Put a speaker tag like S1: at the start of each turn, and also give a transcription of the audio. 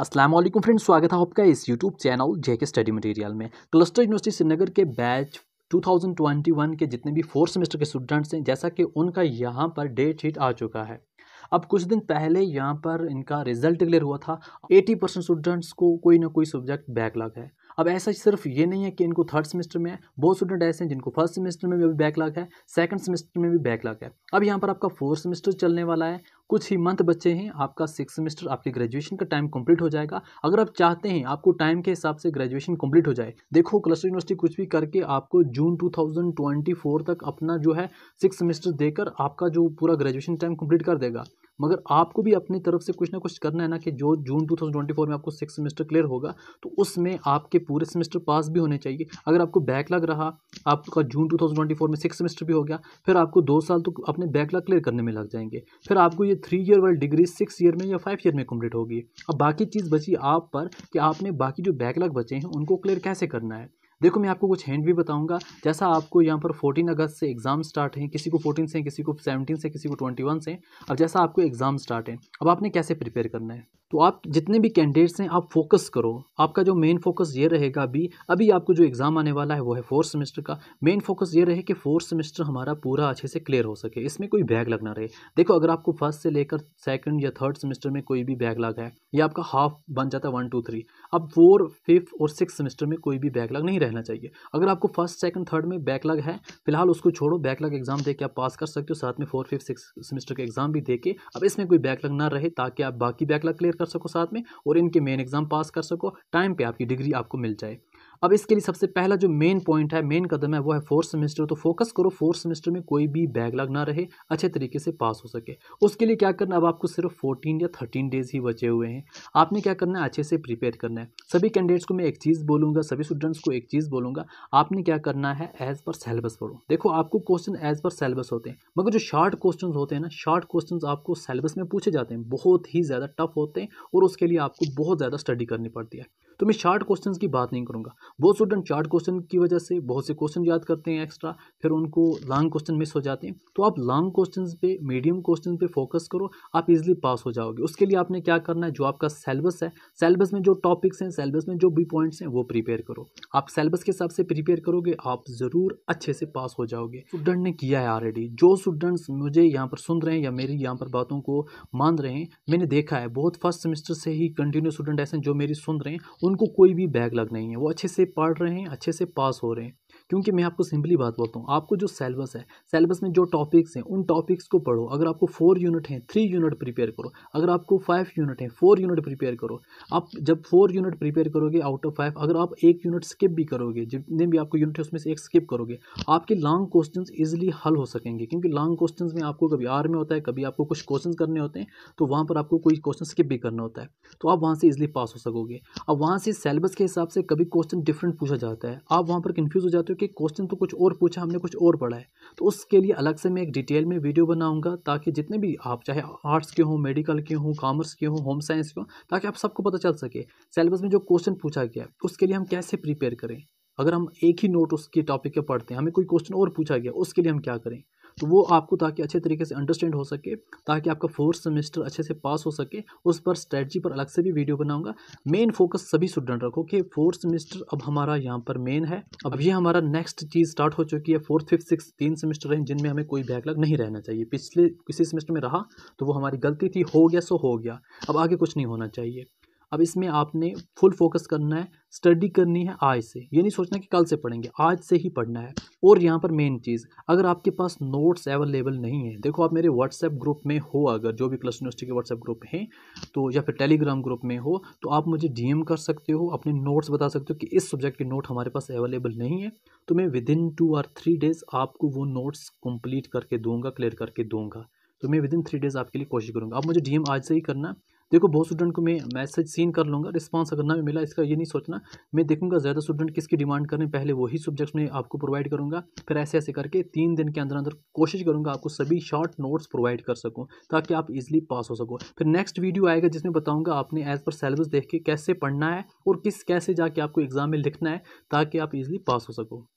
S1: Aslam friends स्वागत है आपका इस YouTube channel JK study material में क्लस्टर यूनिवर्सिटी श्रीनगर के बैच 2021 के जितने भी फोर्थ सेमेस्टर के स्टूडेंट्स हैं जैसा कि उनका यहाँ पर डेट शीट आ चुका है अब कुछ दिन पहले यहाँ पर इनका रिजल्ट क्लियर हुआ था 80 परसेंट स्टूडेंट्स को कोई ना कोई सब्जेक्ट बैकलॉग है अब ऐसा सिर्फ ये नहीं है कि इनको थर्ड सेमेस्टर में है बहुत स्टूडेंट ऐसे हैं जिनको फर्स्ट सेमेस्टर में भी बैकलॉग है सेकंड सेमेस्टर में भी बैकलॉग है अब यहाँ पर आपका फोर्थ सेमेस्टर चलने वाला है कुछ ही मंथ बच्चे हैं आपका सिक्स सेमेस्टर आपके ग्रेजुएशन का टाइम कंप्लीट हो जाएगा अगर आप चाहते हैं आपको टाइम के हिसाब से ग्रेजुएशन कंप्लीट हो जाए देखो क्लस्टर यूनिवर्सिटी कुछ भी करके आपको जून 2024 तक अपना जो है सिक्स सेमेस्टर देकर आपका जो पूरा ग्रेजुएशन टाइम कंप्लीट कर देगा मगर आपको भी अपनी तरफ से कुछ ना कुछ करना है ना कि जो जून 2024 में आपको सिक्स सेमेस्टर क्लियर होगा तो उसमें आपके पूरे सेमेस्टर पास भी होने चाहिए अगर आपको बैकलॉग रहा आपका जून 2024 में सिक्स सेमेस्टर भी हो गया फिर आपको दो साल तो अपने बैकलॉग क्लियर करने में लग जाएंगे फिर आपको ये थ्री ईयर वाली डिग्री सिक्स ईयर में या फाइव ईयर में कम्प्लीट होगी अब बाकी चीज़ बची आप पर कि आपने बाकी जो बैकलॉग बचे हैं उनको क्लियर कैसे करना है देखो मैं आपको कुछ हैंड भी बताऊंगा जैसा आपको यहाँ पर 14 अगस्त से एग्ज़ाम स्टार्ट हैं किसी को 14 से किसी को 17 से किसी को 21 से अब जैसा आपको एग्ज़ाम स्टार्ट है अब आपने कैसे प्रिपेयर करना है तो आप जितने भी कैंडिडेट्स हैं आप फोकस करो आपका जो मेन फोकस ये रहेगा अभी अभी आपको जो एग्ज़ाम आने वाला है वो है फोर्थ सेमेस्टर का मेन फोकस ये रहे कि फोर्थ सेमेस्टर हमारा पूरा अच्छे से क्लियर हो सके इसमें कोई बैग लगना रहे देखो अगर आपको फर्स्ट से लेकर सेकंड या थर्ड सेमेस्टर में कोई भी बैग लगा है या आपका हाफ बन जाता है वन टू थ्री अब फोर फिफ्थ और सिक्स सेमेस्टर में कोई भी बैकलॉग नहीं रहना चाहिए अगर आपको फर्स्ट सेकंड थर्ड में बैकलॉग है फिलहाल उसको छोड़ो बैकलाग एग्जाम दे के आप पास कर सकते हो साथ में फोर फिफ्थ सिक्स सेमेस्टर के एग्जाम भी दे के अब इसमें कोई लग ना रहे ताकि आप बाकी बैकलॉग क्लियर कर सको साथ में और इनके मेन एग्जाम पास कर सको टाइम पे आपकी डिग्री आपको मिल जाए अब इसके लिए सबसे पहला जो मेन पॉइंट है मेन कदम है वो है फोर्थ सेमेस्टर तो फोकस करो फोर्थ सेमेस्टर में कोई भी बैकलॉग ना रहे अच्छे तरीके से पास हो सके उसके लिए क्या करना अब आपको सिर्फ फोर्टीन या थर्टीन डेज ही बचे हुए हैं आपने क्या करना है अच्छे से प्रिपेयर करना है सभी कैंडिडेट्स को मैं एक चीज़ बोलूँगा सभी स्टूडेंट्स को एक चीज़ बोलूँगा आपने क्या करना है एज पर सेलेबस पढ़ो देखो आपको क्वेश्चन एज पर सेलेबस होते हैं मगर जो शार्ट क्वेश्चन होते हैं ना शार्ट क्वेश्चन आपको सेलेबस में पूछे जाते हैं बहुत ही ज़्यादा टफ होते हैं और उसके लिए आपको बहुत ज़्यादा स्टडी करनी पड़ती है तो मैं शार्ट क्वेश्चन की बात नहीं करूँगा बहुत स्टूडेंट शार्ट क्वेश्चन की वजह से बहुत से क्वेश्चन याद करते हैं एक्स्ट्रा फिर उनको लॉन्ग क्वेश्चन मिस हो जाते हैं तो आप लॉन्ग क्वेश्चन पे मीडियम क्वेश्चन पे फोकस करो आप इजिली पास हो जाओगे उसके लिए आपने क्या करना है जो आपका सेलेबस है सेलेबस में जो टॉपिक्स हैं सेलेबस में जो भी पॉइंट्स हैं वो प्रिपेयर करो आप सेलेबस के हिसाब से प्रिपेयर करोगे आप ज़रूर अच्छे से पास हो जाओगे स्टूडेंट ने किया है ऑलरेडी जो स्टूडेंट्स मुझे यहाँ पर सुन रहे हैं या मेरी यहाँ पर बातों को मान रहे हैं मैंने देखा है बहुत फर्स्ट सेमेस्टर से ही कंटिन्यू स्टूडेंट ऐसे जो मेरी सुन रहे हैं उनको कोई भी बैक लग नहीं है वो अच्छे से पढ़ रहे हैं अच्छे से पास हो रहे हैं क्योंकि मैं आपको सिंपली बात बोलता हूँ आपको जो सेलेबस है सेलेबस में जो टॉपिक्स हैं उन टॉपिक्स को पढ़ो अगर आपको फोर यूनिट हैं थ्री यूनिट प्रिपेयर करो अगर आपको फाइव यूनिट हैं फोर यूनिट प्रिपेयर करो आप जब फोर यूनिट प्रिपेयर करोगे आउट ऑफ फाइव अगर आप एक यूनिट स्किप भी करोगे जितने भी आपको यूनिट है उसमें से एक स्किप करोगे आपके लॉन्ग क्वेश्चन ईजिली हल हो सकेंगे क्योंकि लॉन्ग क्वेश्चन में आपको कभी आर में होता है कभी आपको कुछ क्वेश्चन करने होते हैं तो वहाँ पर आपको कोई क्वेश्चन स्किप भी करना होता है तो आप वहाँ से ईजिली पास हो सकोगे अब वहाँ से सेलेबस के हिसाब से कभी क्वेश्चन डिफरेंट पूछा जाता है आप वहाँ पर कन्फ्यूज़ हो जाते हो करके क्वेश्चन तो कुछ और पूछा हमने कुछ और पढ़ा है तो उसके लिए अलग से मैं एक डिटेल में वीडियो बनाऊंगा ताकि जितने भी आप चाहे आर्ट्स के हों मेडिकल के हों कॉमर्स के हों होम साइंस के हों ताकि आप सबको पता चल सके सिलेबस में जो क्वेश्चन पूछा गया उसके लिए हम कैसे प्रिपेयर करें अगर हम एक ही नोट उसके टॉपिक के पढ़ते हैं हमें कोई क्वेश्चन और पूछा गया उसके लिए हम क्या करें तो वो आपको ताकि अच्छे तरीके से अंडरस्टैंड हो सके ताकि आपका फोर्थ सेमेस्टर अच्छे से पास हो सके उस पर स्ट्रेटजी पर अलग से भी वीडियो बनाऊंगा मेन फोकस सभी स्टूडेंट रखो कि फोर्थ सेमेस्टर अब हमारा यहाँ पर मेन है अब ये हमारा नेक्स्ट चीज़ स्टार्ट हो चुकी है फोर्थ फिफ्थ सिक्स तीन सेमेस्टर हैं जिनमें हमें कोई बैकलॉग नहीं रहना चाहिए पिछले किसी सेमेस्टर में रहा तो वो हमारी गलती थी हो गया सो हो गया अब आगे कुछ नहीं होना चाहिए अब इसमें आपने फुल फोकस करना है स्टडी करनी है आज से ये नहीं सोचना कि कल से पढ़ेंगे आज से ही पढ़ना है और यहाँ पर मेन चीज़ अगर आपके पास नोट्स अवेलेबल नहीं है देखो आप मेरे व्हाट्सएप ग्रुप में हो अगर जो भी क्लस यूनिवर्सिटी के व्हाट्सएप ग्रुप हैं तो या फिर टेलीग्राम ग्रुप में हो तो आप मुझे डीएम कर सकते हो अपने नोट्स बता सकते हो कि इस सब्जेक्ट के नोट हमारे पास अवेलेबल नहीं है तो मैं विद इन टू और थ्री डेज़ आपको वो नोट्स कंप्लीट करके दूंगा क्लियर करके दूंगा तो मैं विद इन थ्री डेज़ आपके लिए कोशिश करूँगा आप मुझे डीएम आज से ही करना देखो बहुत स्टूडेंट को मैं मैसेज सीन कर लूँगा रिस्पॉन्स अगर ना मिला इसका ये नहीं सोचना मैं देखूँगा ज़्यादा स्टूडेंट किसकी डिमांड करें पहले वही सब्जेक्ट्स में आपको प्रोवाइड करूँगा फिर ऐसे ऐसे करके तीन दिन के अंदर अंदर कोशिश करूँगा आपको सभी शॉर्ट नोट्स प्रोवाइड कर सकूँ ताकि आप इजिली पास हो सको फिर नेक्स्ट वीडियो आएगा जिसमें बताऊँगा आपने एज़ पर सेलेबस देख के कैसे पढ़ना है और किस कैसे जाके आपको एग्ज़ाम में लिखना है ताकि आप इजिली पास हो सको